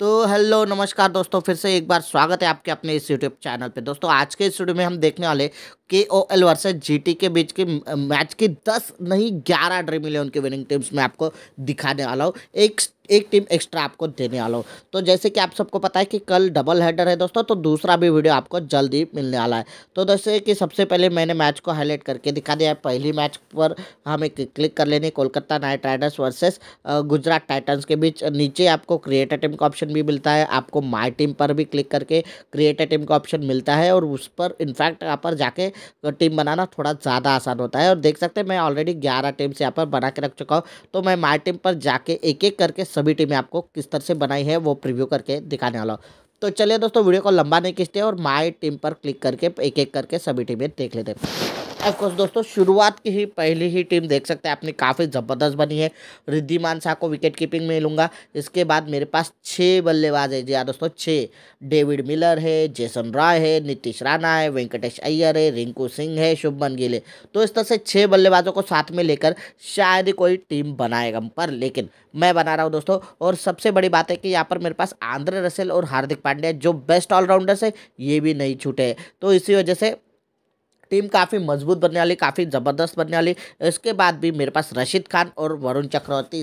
तो हेलो नमस्कार दोस्तों फिर से एक बार स्वागत है आपके अपने इस यूट्यूब चैनल पे दोस्तों आज के इस वीडियो में हम देखने वाले K O L versus G T के बीच के मैच की दस नहीं ग्यारह ड्रीम इलेवन की विनिंग टीम्स में आपको दिखाने वाला हूँ एक एक टीम एक्स्ट्रा आपको देने वाला हूँ तो जैसे कि आप सबको पता है कि कल डबल हेडर है दोस्तों तो दूसरा भी वीडियो आपको जल्दी मिलने वाला है तो जैसे कि सबसे पहले मैंने मैच को हाईलाइट करके दिखा दिया है पहली मैच पर हमें क्लिक कर लेनी Kolkata knight riders versus Gujarat titans के बीच नीचे आपको क्रिएटर टीम का ऑप्शन भी मिलता है आपको माई टीम पर भी क्लिक करके क्रिएटर टीम का ऑप्शन मिलता है और उस पर इनफैक्ट यहाँ पर जाके टीम बनाना थोड़ा ज़्यादा आसान होता है और देख सकते हैं मैं ऑलरेडी ग्यारह टीम्स यहाँ पर बना के रख चुका हूँ तो मैं माई टीम पर जाके एक एक करके सभी टीमें आपको किस तरह से बनाई है वो प्रिव्यू करके दिखाने वाला हूँ तो चलिए दोस्तों वीडियो को लंबा नहीं खींचते और माई टीम पर क्लिक करके एक एक करके सभी टीमें देख लेते हैं अफकोर्स दोस्तों शुरुआत की ही पहली ही टीम देख सकते हैं आपने काफ़ी ज़बरदस्त बनी है रिद्धिमान शाह को विकेट कीपिंग में लूँगा इसके बाद मेरे पास छः बल्लेबाज है जी हाँ दोस्तों छः डेविड मिलर है जेसन रॉय है नीतीश राणा है वेंकटेश अय्यर है रिंकू सिंह है शुभमन गिल है तो इस तरह से छः बल्लेबाजों को साथ में लेकर शायद ही कोई टीम बनाएगा पर लेकिन मैं बना रहा हूँ दोस्तों और सबसे बड़ी बात है कि यहाँ पर मेरे पास आंध्र रसेल और हार्दिक पांड्या जो बेस्ट ऑलराउंडर्स है ये भी नहीं छूटे तो इसी वजह से टीम काफ़ी मजबूत बनने वाली काफ़ी ज़बरदस्त बनने वाली इसके बाद भी मेरे पास रशीद खान और वरुण चक्रवर्ती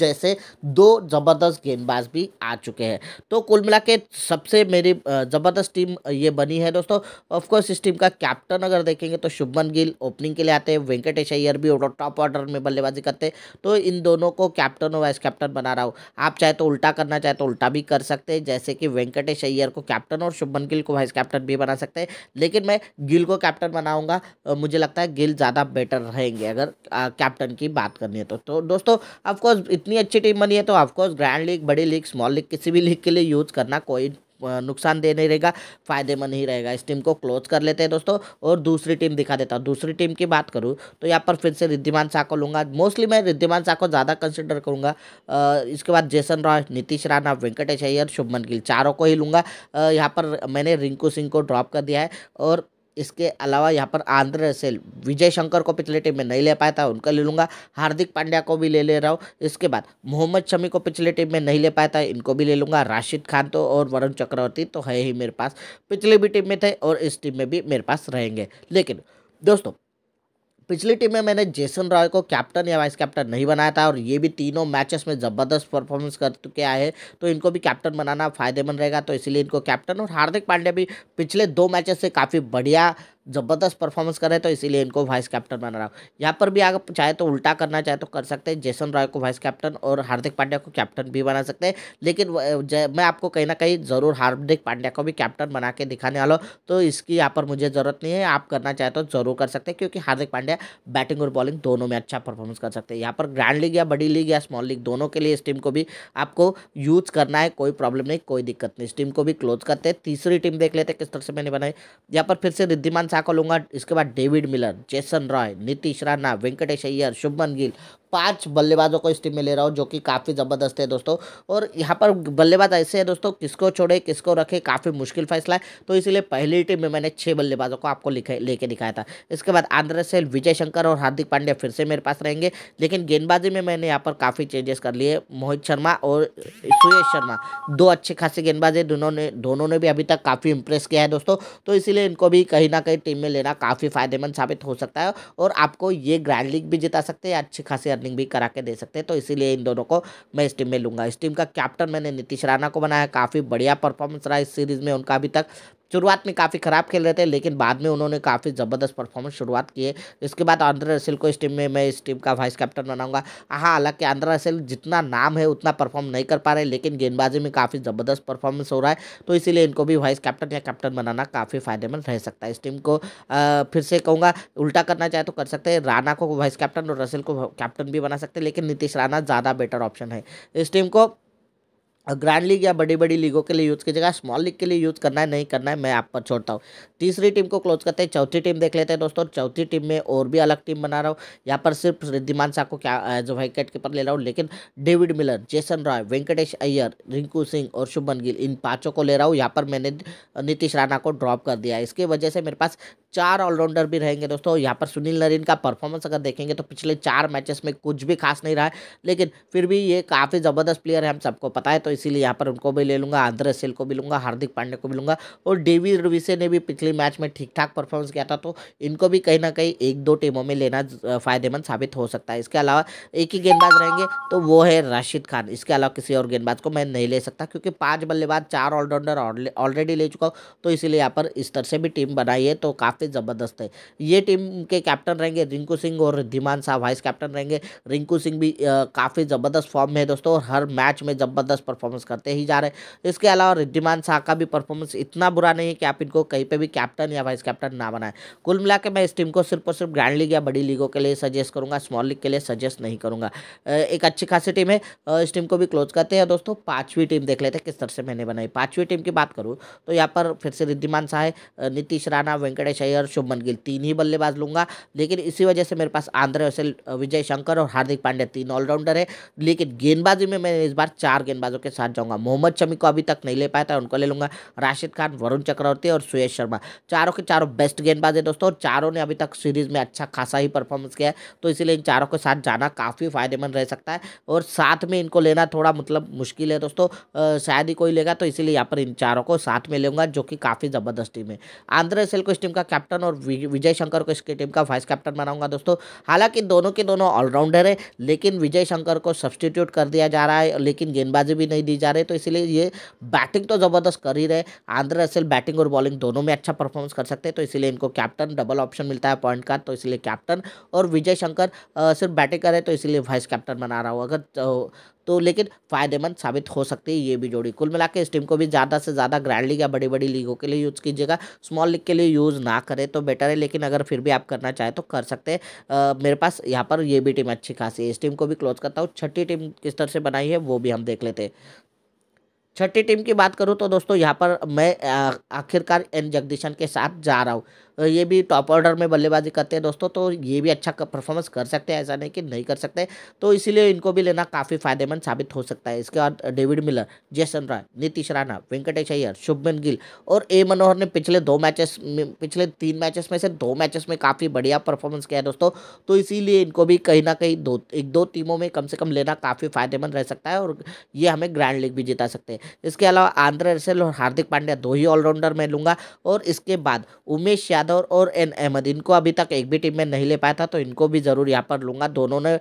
जैसे दो ज़बरदस्त गेंदबाज भी आ चुके हैं तो कुल मिला के सबसे मेरी ज़बरदस्त टीम ये बनी है दोस्तों ऑफकोर्स इस टीम का कैप्टन अगर देखेंगे तो शुभमन गिल ओपनिंग के लिए आते हैं वेंकटेश अय्यर भी टॉप ऑर्डर में बल्लेबाजी करते हैं तो इन दोनों को कैप्टन और वाइस कैप्टन बना रहा हूँ आप चाहे तो उल्टा करना चाहे तो उल्टा भी कर सकते हैं जैसे कि वेंकटेश अय्यर को कैप्टन और शुभमन गिल को वाइस कैप्टन भी बना सकते हैं लेकिन मैं गिल को कैप्टन बना बनाऊंगा मुझे लगता है गिल ज़्यादा बेटर रहेंगे अगर कैप्टन की बात करनी है तो तो दोस्तों ऑफकोर्स इतनी अच्छी टीम बनी है तो ऑफकोर्स ग्रैंड लीग बड़ी लीग स्मॉल लीग किसी भी लीग के लिए यूज़ करना कोई नुकसान दे नहीं रहेगा फायदेमंद ही रहेगा इस टीम को क्लोज कर लेते हैं दोस्तों और दूसरी टीम दिखा देता हूँ दूसरी टीम की बात करूँ तो यहाँ पर फिर से रिद्धिमान शाह को लूँगा मोस्टली मैं रिद्धिमान शाह को ज़्यादा कंसिडर करूँगा इसके बाद जेसन रॉय नीतीश राणा वेंकटेश अय्यर शुभमन गिल चारों को ही लूँगा यहाँ पर मैंने रिंकू सिंह को ड्रॉप कर दिया है और इसके अलावा यहाँ पर आंध्र से विजय शंकर को पिछले टीम में नहीं ले पाया था उनका ले लूँगा हार्दिक पांड्या को भी ले ले रहा हूँ इसके बाद मोहम्मद शमी को पिछले टीम में नहीं ले पाया था इनको भी ले लूँगा राशिद खान तो और वरुण चक्रवर्ती तो है ही मेरे पास पिछले भी टीम में थे और इस टीम में भी मेरे पास रहेंगे लेकिन दोस्तों पिछली टीम में मैंने जेसन रॉय को कैप्टन या वाइस कैप्टन नहीं बनाया था और ये भी तीनों मैचेस में ज़बरदस्त परफॉर्मेंस कर चुके आए हैं तो इनको भी कैप्टन बनाना फायदेमंद रहेगा तो इसीलिए इनको कैप्टन और हार्दिक पांड्या भी पिछले दो मैचेस से काफ़ी बढ़िया ज़बरदस्त परफॉर्मेंस कर रहे तो इसीलिए इनको वाइस कैप्टन बना रहा हूँ यहाँ पर भी अगर चाहे तो उल्टा करना चाहे तो कर सकते हैं जेसन रॉय को वाइस कैप्टन और हार्दिक पांड्या को कैप्टन भी बना सकते हैं लेकिन मैं आपको कहीं ना कहीं ज़रूर हार्दिक पांड्या को भी कैप्टन बना के दिखाने वाला हूँ तो इसकी यहाँ पर मुझे ज़रूरत नहीं है आप करना चाहे तो ज़रूर कर सकते हैं क्योंकि हार्दिक पांड्या बैटिंग और बॉलिंग दोनों में अच्छा परफॉर्मेंस कर सकते हैं यहाँ पर ग्रैंड लीग या बड़ी लीग या स्मॉल लीग दोनों के लिए इस टीम को भी आपको यूज़ करना है कोई प्रॉब्लम नहीं कोई दिक्कत नहीं इस टीम को भी क्लोज करते हैं तीसरी टीम देख लेते हैं किस तरह से मैंने बनाई यहाँ पर फिर से रिद्धिमान को लूंगा इसके बाद David Miller Jason Roy Nitish Rana Venkatesh Iyer Shubman Gill पांच बल्लेबाजों को इस टीम में ले रहा हूँ जो कि काफ़ी ज़बरदस्त है दोस्तों और यहाँ पर बल्लेबाज ऐसे हैं दोस्तों किसको छोड़े किसको रखे काफ़ी मुश्किल फैसला है तो इसलिए पहली टीम में मैंने छः बल्लेबाजों को आपको लिखे लेके दिखाया था इसके बाद आंध्र सेल विजय शंकर और हार्दिक पांड्या फिर से मेरे पास रहेंगे लेकिन गेंदबाजी में मैंने यहाँ पर काफ़ी चेंजेस कर लिए मोहित शर्मा और सुरेश शर्मा दो अच्छे खासे गेंदबाज है दोनों ने दोनों ने भी अभी तक काफ़ी इंप्रेस किया है दोस्तों तो इसीलिए इनको भी कहीं ना कहीं टीम में लेना काफ़ी फायदेमंद साबित हो सकता है और आपको ये ग्रैंड लीग भी जिता सकते हैं अच्छी खासी रनिंग भी करा के दे सकते हैं तो इसीलिए इन दोनों को मैं इस टीम में लूंगा इस टीम का कैप्टन मैंने नीतीश राणा को बनाया काफ़ी बढ़िया परफॉर्मेंस रहा इस सीरीज़ में उनका अभी तक शुरुआत में काफ़ी ख़राब खेल रहे थे लेकिन बाद में उन्होंने काफ़ी ज़बरदस्त परफॉर्मेंस शुरुआत की है इसके बाद आंध्र रसेल को इस टीम में मैं इस टीम का वाइस कैप्टन बनाऊंगा हाँ हालांकि आंध्र रसेल जितना नाम है उतना परफॉर्म नहीं कर पा रहे लेकिन गेंदबाजी में काफ़ी ज़बरदस्त परफॉर्मेंस हो रहा है तो इसीलिए इनको भी वाइस कैप्टन या कैप्टन बनाना काफ़ी फायदेमंद रह सकता है इस टीम को फिर से कहूँगा उल्टा करना चाहे तो कर सकते हैं राणा को वाइस कैप्टन और रसेल को कैप्टन भी बना सकते हैं लेकिन नीतीश राणा ज़्यादा बेटर ऑप्शन है इस टीम को ग्रैंड लीग या बड़ी बड़ी लीगों के लिए यूज़ की जगह स्मॉल लीग के लिए यूज़ करना है नहीं करना है मैं आप पर छोड़ता हूँ तीसरी टीम को क्लोज करते हैं चौथी टीम देख लेते हैं दोस्तों चौथी टीम में और भी अलग टीम बना रहा हूँ यहाँ पर सिर्फ रिद्धिमान साह को क्या एज विकेट कीपर ले रहा हूँ लेकिन David Miller Jason Roy Venkatesh Iyer Rinku Singh और शुभन गिल इन पाँचों को ले रहा हूँ यहाँ पर मैंने नीतीश राणा को ड्रॉप कर दिया इसकी वजह से मेरे पास चार ऑलराउंडर भी रहेंगे दोस्तों यहाँ पर सुनील नरीन का परफॉर्मेंस अगर देखेंगे तो पिछले चार मैचेस में कुछ भी खास नहीं रहा है लेकिन फिर भी ये काफ़ी ज़बरदस्त प्लेयर है हम सबको पता है तो इसीलिए यहाँ पर उनको भी ले लूँगा आंद्रे सेल को भी लूँगा हार्दिक पांडे को भी लूँगा और डेवी रविसे ने भी पिछले मैच में ठीक ठाक परफॉर्मेंस किया था तो इनको भी कहीं ना कहीं एक दो टीमों में लेना फ़ायदेमंद साबित हो सकता है इसके अलावा एक ही गेंदबाज रहेंगे तो वो है राशिद खान इसके अलावा किसी और गेंदबाज को मैं नहीं ले सकता क्योंकि पाँच बल्लेबाज चार ऑलराउंडर ऑलरेडी ले चुका हूँ तो इसीलिए यहाँ पर इस तरह से भी टीम बनाई है तो काफ़ी काफ़ी ज़बरदस्त है ये टीम के कैप्टन रहेंगे रिंकू सिंह और धीमान शाह वाइस कैप्टन रहेंगे रिंकू सिंह भी काफ़ी ज़बरदस्त फॉर्म में है दोस्तों और हर मैच में ज़बरदस्त परफॉर्मेंस करते ही जा रहे हैं इसके अलावा रिद्धिमान शाह का भी परफॉर्मेंस इतना बुरा नहीं है कि आप इनको कहीं पर भी कैप्टन या वाइस कैप्टन ना बनाए कुल मिला मैं इस टीम को सिर्फ और सिर्फ ग्रैंड लीग या बड़ी लीगों के लिए सजेस्ट करूँगा स्मॉल लीग के लिए सजेस्ट नहीं करूँगा एक अच्छी खासी टीम है इस टीम को भी क्लोज करते हैं दोस्तों पाँचवीं टीम देख लेते हैं किस तरह से मैंने बनाई पाँचवीं टीम की बात करूँ तो यहाँ पर फिर से रिद्धिमान शाह है नीतीश राणा वेंकटेश अय्यर शुभमन गिल तीन ही बल्लेबाज लूंगा लेकिन इसी वजह से मेरे पास आंध्र वैसे विजय शंकर और हार्दिक पांड्या तीन ऑलराउंडर है लेकिन गेंदबाजी में मैं इस बार चार गेंदबाजों के साथ जाऊंगा मोहम्मद शमी को अभी तक नहीं ले पाया था उनको ले लूंगा राशिद खान वरुण चक्रवर्ती और सुयेश शर्मा चारों के चारों बेस्ट गेंदबाज है दोस्तों और चारों ने अभी तक सीरीज में अच्छा खासा ही परफॉर्मेंस किया है तो इसीलिए इन चारों के साथ जाना काफ़ी फायदेमंद रह सकता है और साथ में इनको लेना थोड़ा मतलब मुश्किल है दोस्तों शायद ही कोई लेगा तो इसीलिए यहाँ पर इन चारों को साथ में लूँगा जो कि काफ़ी ज़बरदस्त टीम है आंध्र सेल को इस टीम का कैप्टन और विजय शंकर को इसकी टीम का वाइस कैप्टन बनाऊंगा दोस्तों हालांकि दोनों के दोनों ऑलराउंडर है लेकिन विजय शंकर को सब्सटीट्यूट कर दिया जा रहा है लेकिन गेंदबाजी भी नहीं दी जा रही तो इसलिए ये बैटिंग तो ज़बरदस्त कर ही रहे आंध्र रसेल बैटिंग और बॉलिंग दोनों में अच्छा परफॉर्मेंस कर सकते हैं तो इसलिए इनको कैप्टन डबल ऑप्शन मिलता है पॉइंट का तो इसलिए कैप्टन और विजय शंकर सिर्फ बैटिंग करे तो इसलिए वाइस कैप्टन बना रहा हूँ अगर तो लेकिन फ़ायदेमंद साबित हो सकती है ये भी जोड़ी कुल मिला इस टीम को भी ज़्यादा से ज़्यादा ग्रैंड लीग या बड़ी बड़ी लीगों के लिए यूज़ कीजिएगा स्मॉल लीग के लिए यूज़ ना करें तो बेटर है लेकिन अगर फिर भी आप करना चाहें तो कर सकते हैं मेरे पास यहाँ पर ये भी टीम अच्छी खासी है इस टीम को भी क्लोज करता हूँ छठी टीम किस तरह से बनाई है वो भी हम देख लेते हैं छठी टीम की बात करूँ तो दोस्तों यहाँ पर मैं आखिरकार एन जगदीशन के साथ जा रहा हूँ ये भी टॉप ऑर्डर में बल्लेबाजी करते हैं दोस्तों तो ये भी अच्छा परफॉर्मेंस कर सकते हैं ऐसा नहीं कि नहीं कर सकते तो इसीलिए इनको भी लेना काफ़ी फायदेमंद साबित हो सकता है इसके बाद डेविड मिलर जयसन रॉय नीतीश राणा वेंकटेश अय्यर शुभमन गिल और ए मनोहर ने पिछले दो मैचेस पिछले तीन मैचेस में से दो मैचेस में काफ़ी बढ़िया परफॉर्मेंस किया है दोस्तों तो इसीलिए इनको भी कहीं ना कहीं दो एक दो टीमों में कम से कम लेना काफ़ी फायदेमंद रह सकता है और ये हमें ग्रैंड लीग भी जिता सकते हैं इसके अलावा आंध्र रसेल और हार्दिक पांड्या दो ही ऑलराउंडर में लूँगा और इसके बाद उमेश यादव यादव और एन अहमद इनको अभी तक एक भी टीम में नहीं ले पाया था तो इनको भी ज़रूर यहाँ पर लूँगा दोनों ने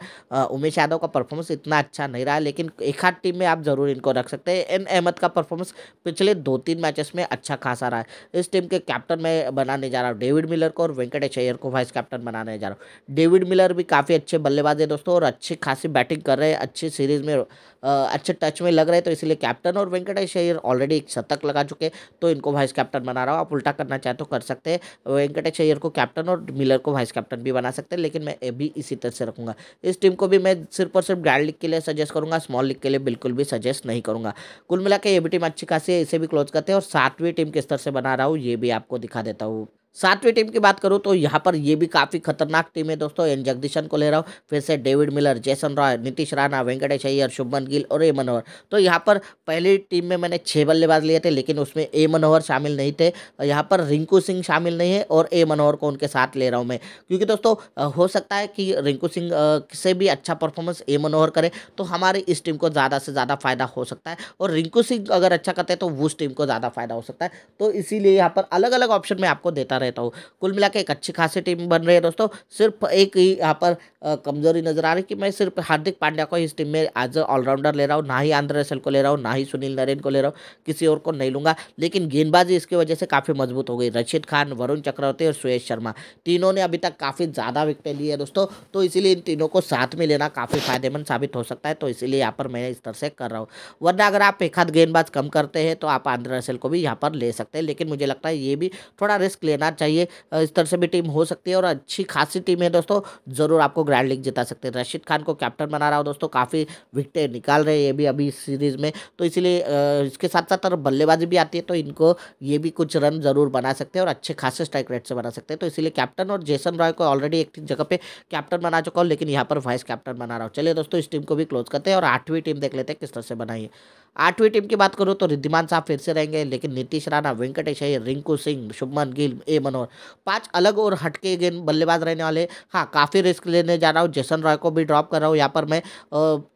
उमेश यादव का परफॉर्मेंस इतना अच्छा नहीं रहा लेकिन एक हाथ टीम में आप ज़रूर इनको रख सकते हैं एन अहमद का परफॉर्मेंस पिछले दो तीन मैचेस में अच्छा खासा रहा है इस टीम के कैप्टन मैं बनाने जा रहा हूँ डेविड मिलर को और वेंकटेश अयर को वाइस कैप्टन बनाने जा रहा हूँ डेविड मिलर भी काफ़ी अच्छे बल्लेबाज है दोस्तों और अच्छी खासी बैटिंग कर रहे हैं अच्छी सीरीज़ में अच्छे टच में लग रहे तो इसलिए कैप्टन और वेंकटेश अय्यर ऑलरेडी एक शतक लगा चुके तो इनको वाइस कैप्टन बना रहा हूँ आप उल्टा करना चाहे तो कर सकते हैं वेंकटेश अय्यर को कैप्टन और मिलर को वाइस कैप्टन भी बना सकते हैं लेकिन मैं भी इसी तरह से रखूँगा इस टीम को भी मैं सिर्फ और सिर्फ ग्रैंड लीग के लिए सजेस्ट करूँगा स्मॉल लीग के लिए बिल्कुल भी सजेस्ट नहीं करूँगा कुल मिला के ये भी टीम अच्छी खासी है इसे भी क्लोज करते हैं और सातवीं टीम किस तरह से बना रहा हूँ ये भी आपको दिखा देता हूँ सातवीं टीम की बात करूँ तो यहाँ पर ये भी काफ़ी खतरनाक टीम है दोस्तों एन जगदीशन को ले रहा हूँ फिर से डेविड मिलर जैसन रॉय नीतीश राणा वेंकटेश अय्यर शुभमन गिल और ए मनोहर तो यहाँ पर पहली टीम में मैंने छः बल्लेबाज लिए थे लेकिन उसमें ए मनोहर शामिल नहीं थे यहाँ पर रिंकू सिंह शामिल नहीं है और ए मनोहर को उनके साथ ले रहा हूँ मैं क्योंकि दोस्तों हो सकता है कि रिंकू सिंह से भी अच्छा परफॉर्मेंस ए मनोहर करे तो हमारी इस टीम को ज़्यादा से ज़्यादा फायदा हो सकता है और रिंकू सिंह अगर अच्छा करते हैं तो उस टीम को ज़्यादा फायदा हो सकता है तो इसीलिए यहाँ पर अलग अलग ऑप्शन में आपको देता रहे रहता हूँ कुल मिला एक अच्छी खासी टीम बन रही है दोस्तों सिर्फ एक ही यहाँ पर कमजोरी नजर आ रही कि मैं सिर्फ हार्दिक पांड्या को इस टीम में एज अ ऑलराउंडर ले रहा हूँ ना ही आंध्र रसेल को ले रहा हूँ ना ही सुनील नरेन को ले रहा हूँ किसी और को नहीं लूंगा लेकिन गेंदबाजी इसकी वजह से काफ़ी मजबूत हो गई रशीद खान वरुण चक्रवर्ती और सुयश शर्मा तीनों ने अभी तक काफ़ी ज़्यादा विकटें ली है दोस्तों तो इसीलिए इन तीनों को साथ में लेना काफ़ी फायदेमंद साबित हो सकता है तो इसीलिए यहाँ पर मैं इस तरह से कर रहा हूँ वरना अगर आप एक हाथ गेंदबाज कम करते हैं तो आप आंध्र रसेल को भी यहाँ पर ले सकते हैं लेकिन मुझे लगता है ये भी थोड़ा रिस्क लेना साथ चाहिए इस तरह से भी टीम हो सकती है और अच्छी खासी टीम है दोस्तों ज़रूर आपको ग्रैंड लीग जिता सकते हैं रशीद खान को कैप्टन बना रहा हूँ दोस्तों काफ़ी विकटें निकाल रहे हैं ये भी अभी सीरीज़ में तो इसलिए इसके साथ साथ बल्लेबाजी भी आती है तो इनको ये भी कुछ रन ज़रूर बना सकते हैं और अच्छे खासे स्ट्राइक रेट से बना सकते हैं तो इसलिए कैप्टन और जेसन रॉय को ऑलरेडी एक जगह पे कैप्टन बना चुका हूँ लेकिन यहाँ पर वाइस कैप्टन बना रहा हूँ चलिए दोस्तों इस टीम को भी क्लोज करते हैं और आठवीं टीम देख लेते हैं किस तरह से बनाइए आठवीं टीम की बात करूँ तो रिद्धिमान साहब फिर से रहेंगे लेकिन नीतीश राणा वेंकटेश रिंकू सिंह शुभमन गिल मनोहर पांच अलग और हटके गेन बल्लेबाज रहने वाले हाँ काफ़ी रिस्क लेने जा रहा हूँ जेसन रॉय को भी ड्रॉप कर रहा हूँ यहाँ पर मैं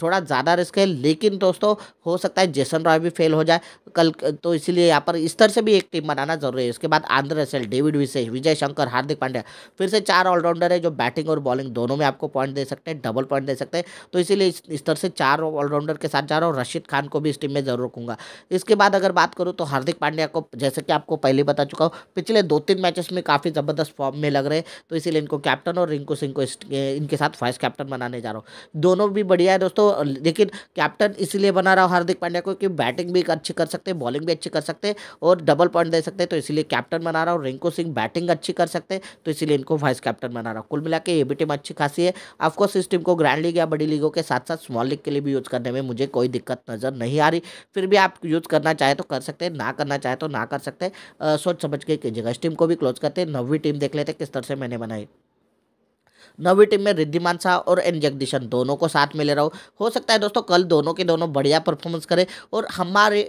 थोड़ा ज़्यादा रिस्क है लेकिन दोस्तों हो सकता है जेसन रॉय भी फेल हो जाए कल तो इसीलिए यहाँ पर इस तरह से भी एक टीम बनाना जरूरी है उसके बाद आंध्र रसेल डेविड विशेष विजय शंकर हार्दिक पांड्या फिर से चार ऑलराउंडर है जो बैटिंग और बॉलिंग दोनों में आपको पॉइंट दे सकते हैं डबल पॉइंट दे सकते हैं तो इसीलिए इस तरह से चार ऑलराउंडर के साथ जा रहा हूँ रशीद खान को भी इस टीम में जरूर रखूंगा इसके बाद अगर बात करूँ तो हार्दिक पांड्या को जैसे कि आपको पहले बता चुका हूँ पिछले दो तीन मैच मैचेस में काफ़ी ज़बरदस्त फॉर्म में लग रहे हैं तो इसीलिए इनको कैप्टन और रिंकू सिंह को इनके साथ वाइस कैप्टन बनाने जा रहा हूँ दोनों भी बढ़िया है दोस्तों लेकिन कैप्टन इसीलिए बना रहा हूँ हार्दिक पांड्या को क्योंकि बैटिंग भी अच्छी कर सकते हैं बॉलिंग भी अच्छी कर सकते हैं और डबल पॉइंट दे सकते हैं तो इसलिए कैप्टन बना रहा हूँ रिंकू सिंह बैटिंग अच्छी कर सकते हैं तो इसीलिए इनको वाइस कैप्टन बना रहा हूँ कुल मिला के ये भी टीम अच्छी खासी है ऑफकोर्स इस टीम को ग्रैंड लीग या बड़ी लीगों के साथ साथ स्मॉल लीग के लिए भी यूज़ करने में मुझे कोई दिक्कत नज़र नहीं आ रही फिर भी आप यूज़ करना चाहे तो कर सकते हैं ना करना चाहे तो ना कर सकते सोच समझ के कीजिएगा इस टीम को भी क्लोज करते हैं नवी टीम देख लेते हैं किस तरह से मैंने बनाई नवी टीम में रिद्धिमान शाह और एन जगदीशन दोनों को साथ में ले रहा हूँ हो सकता है दोस्तों कल दोनों के दोनों बढ़िया परफॉर्मेंस करें और हमारे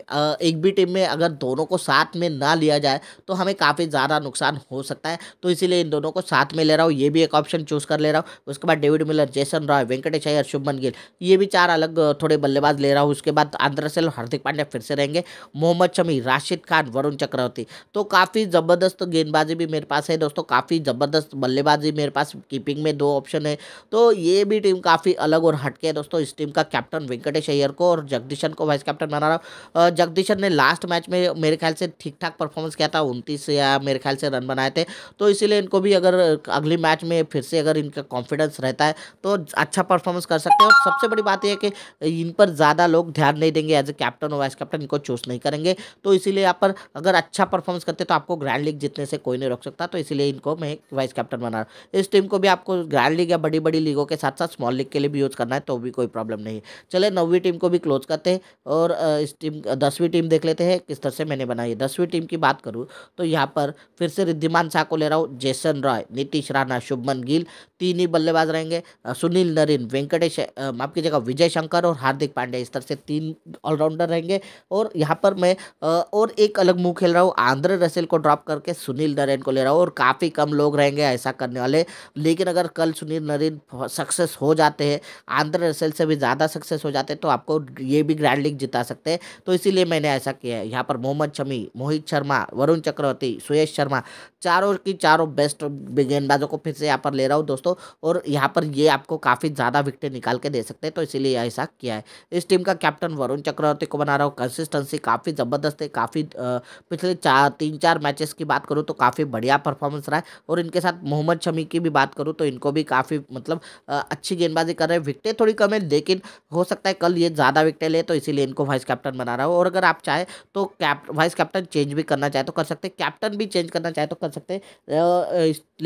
एक भी टीम में अगर दोनों को साथ में ना लिया जाए तो हमें काफ़ी ज़्यादा नुकसान हो सकता है तो इसीलिए इन दोनों को साथ में ले रहा हूँ ये भी एक ऑप्शन चूज़ कर ले रहा हूँ उसके बाद डेविड मिलर जैसन रॉय वेंकटेश अयर शुभमन गिल ये भी चार अलग थोड़े बल्लेबाज ले रहा हूँ उसके बाद आंध्र सेल हार्दिक पांड्या फिर से रहेंगे मोहम्मद शमी राशिद खान वरुण चक्रवर्ती तो काफ़ी ज़बरदस्त गेंदबाजी भी मेरे पास है दोस्तों काफ़ी ज़बरदस्त बल्लेबाजी मेरे पास कीपिंग बैटिंग में दो ऑप्शन है तो ये भी टीम काफ़ी अलग और हटके है दोस्तों इस टीम का कैप्टन वेंकटेश अय्यर को और जगदीशन को वाइस कैप्टन बना रहा हूँ जगदीशन ने लास्ट मैच में मेरे ख्याल से ठीक ठाक परफॉर्मेंस किया था उनतीस या मेरे ख्याल से रन बनाए थे तो इसीलिए इनको भी अगर अगली मैच में फिर से अगर इनका कॉन्फिडेंस रहता है तो अच्छा परफॉर्मेंस कर सकते हैं सबसे बड़ी बात यह कि इन पर ज़्यादा लोग ध्यान नहीं देंगे एज ए कैप्टन और वाइस कैप्टन इनको चूज नहीं करेंगे तो इसीलिए यहाँ पर अगर अच्छा परफॉर्मेंस करते तो आपको ग्रैंड लीग जीतने से कोई नहीं रोक सकता तो इसलिए इनको मैं वाइस कैप्टन बना रहा इस टीम को भी आपको आपको ग्रैंड लीग या बड़ी बड़ी लीगों के साथ साथ स्मॉल लीग के लिए भी यूज़ करना है तो भी कोई प्रॉब्लम नहीं है चले नौवीं टीम को भी क्लोज करते हैं और इस टीम दसवीं टीम देख लेते हैं किस तरह से मैंने बनाई है दसवीं टीम की बात करूँ तो यहाँ पर फिर से रिद्धिमान शाह को ले रहा हूँ जेसन रॉय नीतीश राणा शुभमन गिल तीन ही बल्लेबाज रहेंगे सुनील नरिन वेंकटेश माफ जगह विजय शंकर और हार्दिक पांडे इस तरह से तीन ऑलराउंडर रहेंगे और यहाँ पर मैं और एक अलग मुँह खेल रहा हूँ आंध्र रसेल को ड्रॉप करके सुनील नरेन को ले रहा हूँ और काफ़ी कम लोग रहेंगे ऐसा करने वाले लेकिन अगर अगर कल सुनील नरीन सक्सेस हो जाते हैं आंध्र रसेल से भी ज़्यादा सक्सेस हो जाते हैं तो आपको ये भी ग्रैंड लीग जिता सकते हैं तो इसीलिए मैंने ऐसा किया है यहाँ पर मोहम्मद शमी मोहित शर्मा वरुण चक्रवर्ती सुयेश शर्मा चारों की चारों बेस्ट गेंदबाजों को फिर से यहाँ पर ले रहा हूँ दोस्तों और यहाँ पर ये आपको काफ़ी ज़्यादा विकटें निकाल के दे सकते हैं तो इसीलिए ऐसा किया है इस टीम का कैप्टन वरुण चक्रवर्ती को बना रहा हूँ कंसिस्टेंसी काफ़ी ज़बरदस्त है काफ़ी पिछले चार तीन चार मैचेस की बात करूँ तो काफ़ी बढ़िया परफॉर्मेंस रहा है और इनके साथ मोहम्मद शमी की भी बात करूँ तो इनको भी काफ़ी मतलब अच्छी गेंदबाजी कर रहे हैं विकटें थोड़ी कम है लेकिन हो सकता है कल ये ज़्यादा विकटें ले तो इसीलिए इनको वाइस कैप्टन बना रहा हो और अगर आप चाहे तो कैप वाइस कैप्टन चेंज भी करना चाहे तो कर सकते कैप्टन भी चेंज करना चाहे तो कर सकते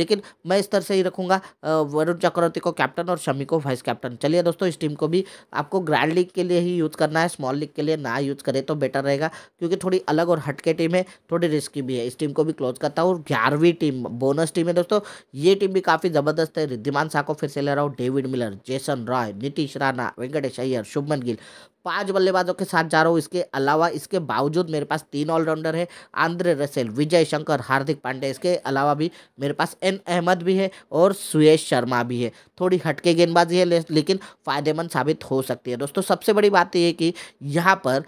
लेकिन मैं इस तरह से ही रखूँगा वरुण चक्रवर्ती को कैप्टन और शमी को वाइस कैप्टन चलिए दोस्तों इस टीम को भी आपको ग्रैंड लीग के लिए ही यूज़ करना है स्मॉल लीग के लिए ना यूज़ करें तो बेटर रहेगा क्योंकि थोड़ी अलग और हटके टीम है थोड़ी रिस्की भी है इस टीम को भी क्लोज करता हूँ और ग्यारहवीं टीम बोनस टीम है दोस्तों ये टीम भी काफ़ी ज़बरदस्त सकते हैं रिद्धिमान शाह को फिर से ले रहा हूँ David Miller Jason Roy Nitish Rana Venkatesh Iyer Shubman Gill पांच बल्लेबाजों के साथ जा रहा हूँ इसके अलावा इसके बावजूद मेरे पास तीन ऑलराउंडर है आंद्रे रसेल विजय शंकर हार्दिक पांडे इसके अलावा भी मेरे पास एन अहमद भी है और सुयेश शर्मा भी है थोड़ी हटके गेंदबाजी है लेकिन फ़ायदेमंद साबित हो सकती है दोस्तों सबसे बड़ी बात यह कि यहाँ पर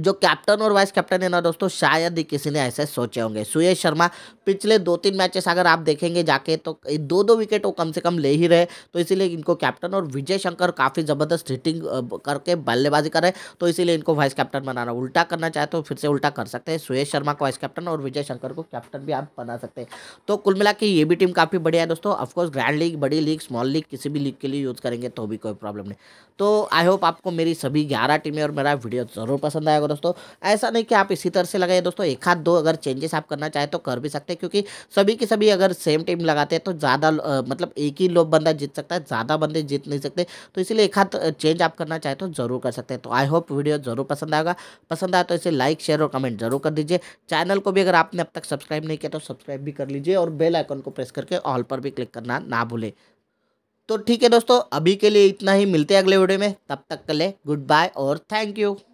जो कैप्टन और वाइस कैप्टन है ना दोस्तों शायद ही किसी ने ऐसे सोचे होंगे सुयेश शर्मा पिछले दो तीन मैचेस अगर आप देखेंगे जाके तो दो दो विकेट वो कम से कम ले ही रहे तो इसीलिए इनको कैप्टन और विजय शंकर काफ़ी ज़बरदस्त हिटिंग करके बल्लेबाजी कर रहे तो इसीलिए इनको वाइस कैप्टन बनाना उल्टा करना चाहे तो फिर से उल्टा कर सकते हैं सुयश शर्मा को वाइस कैप्टन और विजय शंकर को कैप्टन भी आप बना सकते हैं तो कुल मिला के ये भी टीम काफ़ी बढ़िया है दोस्तों ऑफकोर्स ग्रैंड लीग बड़ी लीग स्मॉल लीग किसी भी लीग के लिए यूज़ करेंगे तो भी कोई प्रॉब्लम नहीं तो आई होप आपको मेरी सभी ग्यारह टीमें और मेरा वीडियो ज़रूर पसंद आएगा जाएगा दोस्तों ऐसा नहीं कि आप इसी तरह से लगाइए दोस्तों एक हाथ दो अगर चेंजेस आप करना चाहें तो कर भी सकते हैं क्योंकि सभी के सभी अगर सेम टीम लगाते हैं तो ज़्यादा मतलब एक ही लोग बंदा जीत सकता है ज़्यादा बंदे जीत नहीं सकते तो इसीलिए एक हाथ चेंज आप करना चाहें तो ज़रूर कर सकते हैं तो आई होप वीडियो ज़रूर पसंद आएगा पसंद आया तो इसे लाइक शेयर और कमेंट जरूर कर दीजिए चैनल को भी अगर आपने अब तक सब्सक्राइब नहीं किया तो सब्सक्राइब भी कर लीजिए और बेल आइकन को प्रेस करके ऑल पर भी क्लिक करना ना भूले तो ठीक है दोस्तों अभी के लिए इतना ही मिलते हैं अगले वीडियो में तब तक के लिए गुड बाय और थैंक यू